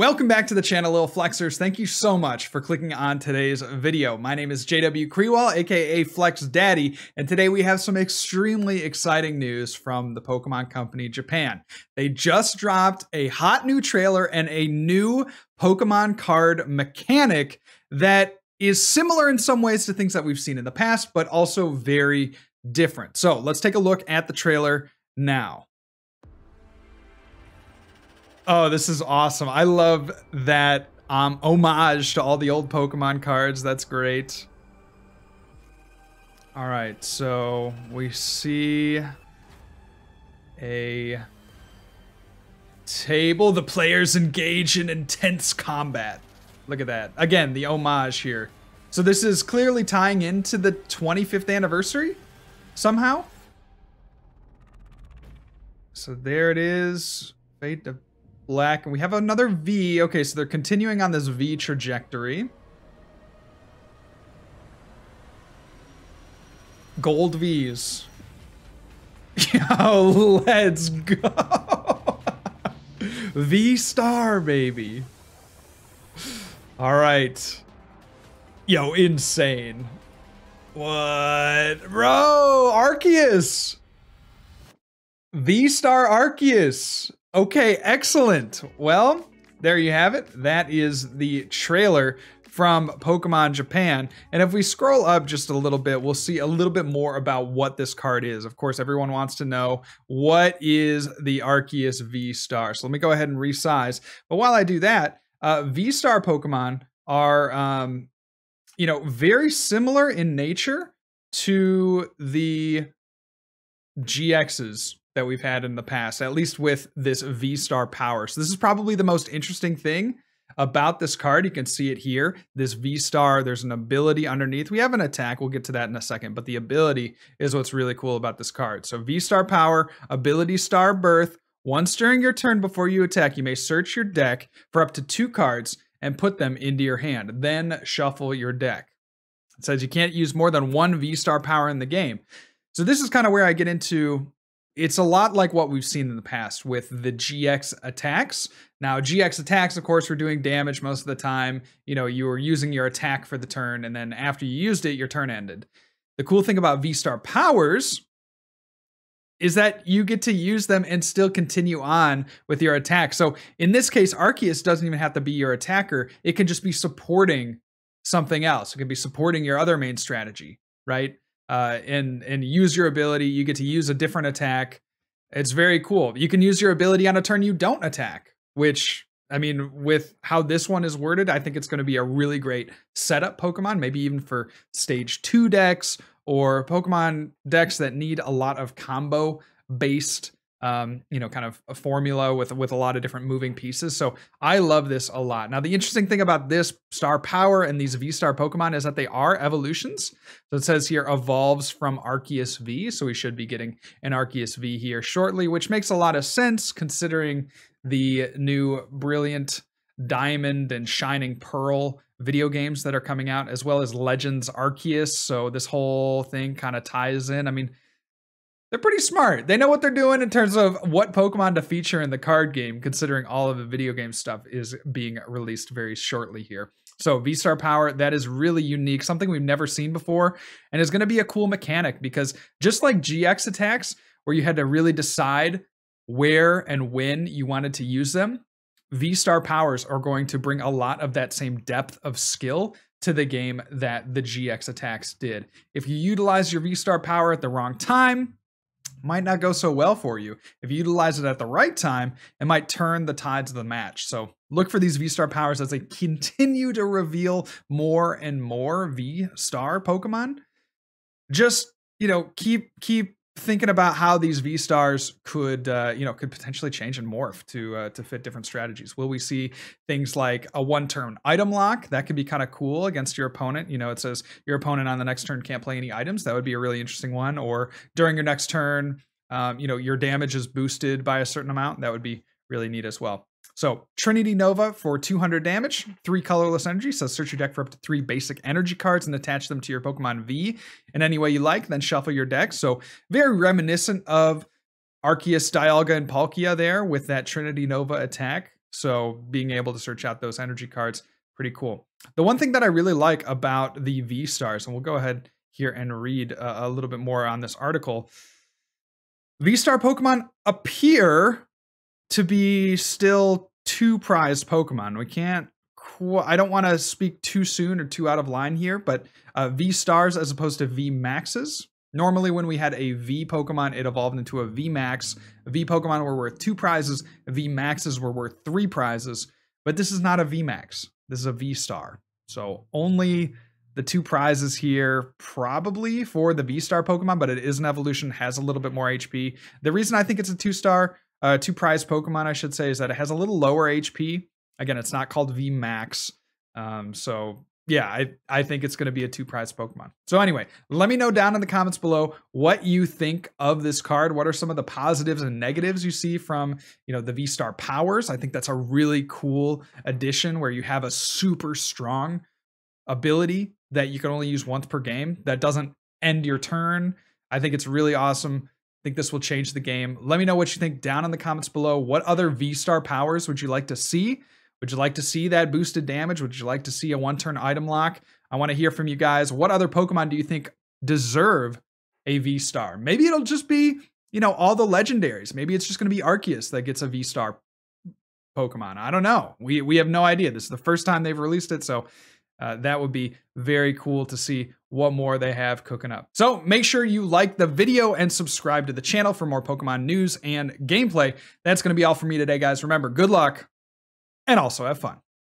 Welcome back to the channel, little Flexers. Thank you so much for clicking on today's video. My name is JW Crewell, aka Flex Daddy, and today we have some extremely exciting news from the Pokemon Company Japan. They just dropped a hot new trailer and a new Pokemon card mechanic that is similar in some ways to things that we've seen in the past, but also very different. So let's take a look at the trailer now. Oh, this is awesome. I love that um, homage to all the old Pokemon cards. That's great. All right, so we see a table. The players engage in intense combat. Look at that. Again, the homage here. So this is clearly tying into the 25th anniversary somehow. So there it is. Fate of black, and we have another V. Okay, so they're continuing on this V trajectory. Gold Vs. Yo, let's go. v star, baby. All right. Yo, insane. What? Bro, Arceus. V star Arceus. Okay, excellent. Well, there you have it. That is the trailer from Pokemon Japan. And if we scroll up just a little bit, we'll see a little bit more about what this card is. Of course, everyone wants to know what is the Arceus V-Star. So let me go ahead and resize. But while I do that, uh, V-Star Pokemon are, um, you know, very similar in nature to the GXs that we've had in the past, at least with this V star power. So, this is probably the most interesting thing about this card. You can see it here. This V star, there's an ability underneath. We have an attack. We'll get to that in a second, but the ability is what's really cool about this card. So, V star power, ability star birth. Once during your turn before you attack, you may search your deck for up to two cards and put them into your hand. Then shuffle your deck. It says you can't use more than one V star power in the game. So, this is kind of where I get into it's a lot like what we've seen in the past with the GX attacks. Now, GX attacks, of course, were doing damage most of the time. You know, you were using your attack for the turn, and then after you used it, your turn ended. The cool thing about V-Star powers is that you get to use them and still continue on with your attack. So in this case, Arceus doesn't even have to be your attacker. It can just be supporting something else. It can be supporting your other main strategy, right? uh, and and use your ability. You get to use a different attack. It's very cool. You can use your ability on a turn you don't attack, which I mean, with how this one is worded, I think it's going to be a really great setup Pokemon, maybe even for stage two decks or Pokemon decks that need a lot of combo based um, you know, kind of a formula with with a lot of different moving pieces. So I love this a lot. Now the interesting thing about this star power and these V star Pokemon is that they are evolutions. So it says here evolves from Arceus V, so we should be getting an Arceus V here shortly, which makes a lot of sense considering the new brilliant Diamond and Shining Pearl video games that are coming out, as well as Legends Arceus. So this whole thing kind of ties in. I mean, they're pretty smart. They know what they're doing in terms of what Pokemon to feature in the card game, considering all of the video game stuff is being released very shortly here. So V-Star Power, that is really unique, something we've never seen before, and is going to be a cool mechanic because just like GX attacks, where you had to really decide where and when you wanted to use them, V-Star Powers are going to bring a lot of that same depth of skill to the game that the GX attacks did. If you utilize your V-Star Power at the wrong time, might not go so well for you. If you utilize it at the right time, it might turn the tides of the match. So look for these V-Star powers as they continue to reveal more and more V-Star Pokemon. Just, you know, keep keep thinking about how these V stars could, uh, you know, could potentially change and morph to uh, to fit different strategies. Will we see things like a one-turn item lock that could be kind of cool against your opponent? You know, it says your opponent on the next turn can't play any items. That would be a really interesting one. Or during your next turn, um, you know, your damage is boosted by a certain amount. That would be really neat as well. So Trinity Nova for 200 damage, three colorless energy. So search your deck for up to three basic energy cards and attach them to your Pokemon V in any way you like. Then shuffle your deck. So very reminiscent of Arceus, Dialga, and Palkia there with that Trinity Nova attack. So being able to search out those energy cards, pretty cool. The one thing that I really like about the V stars, and we'll go ahead here and read a, uh, a little bit more on this article. V star Pokemon appear to be still two prized Pokemon. We can't. I don't want to speak too soon or too out of line here, but uh, V stars as opposed to V maxes. Normally, when we had a V Pokemon, it evolved into a V Max. V Pokemon were worth two prizes. V Maxes were worth three prizes. But this is not a V Max. This is a V Star. So only the two prizes here, probably for the V Star Pokemon, but it is an evolution, has a little bit more HP. The reason I think it's a two star uh, two prize Pokemon, I should say, is that it has a little lower HP. Again, it's not called V Max. Um, so yeah, I, I think it's going to be a two prize Pokemon. So anyway, let me know down in the comments below what you think of this card. What are some of the positives and negatives you see from, you know, the V-Star powers? I think that's a really cool addition where you have a super strong ability that you can only use once per game that doesn't end your turn. I think it's really awesome think this will change the game. Let me know what you think down in the comments below. What other V-Star powers would you like to see? Would you like to see that boosted damage? Would you like to see a one-turn item lock? I want to hear from you guys. What other Pokemon do you think deserve a V-Star? Maybe it'll just be, you know, all the legendaries. Maybe it's just going to be Arceus that gets a V-Star Pokemon. I don't know. We we have no idea. This is the first time they've released it, so uh, that would be very cool to see what more they have cooking up. So make sure you like the video and subscribe to the channel for more Pokemon news and gameplay. That's going to be all for me today, guys. Remember, good luck and also have fun.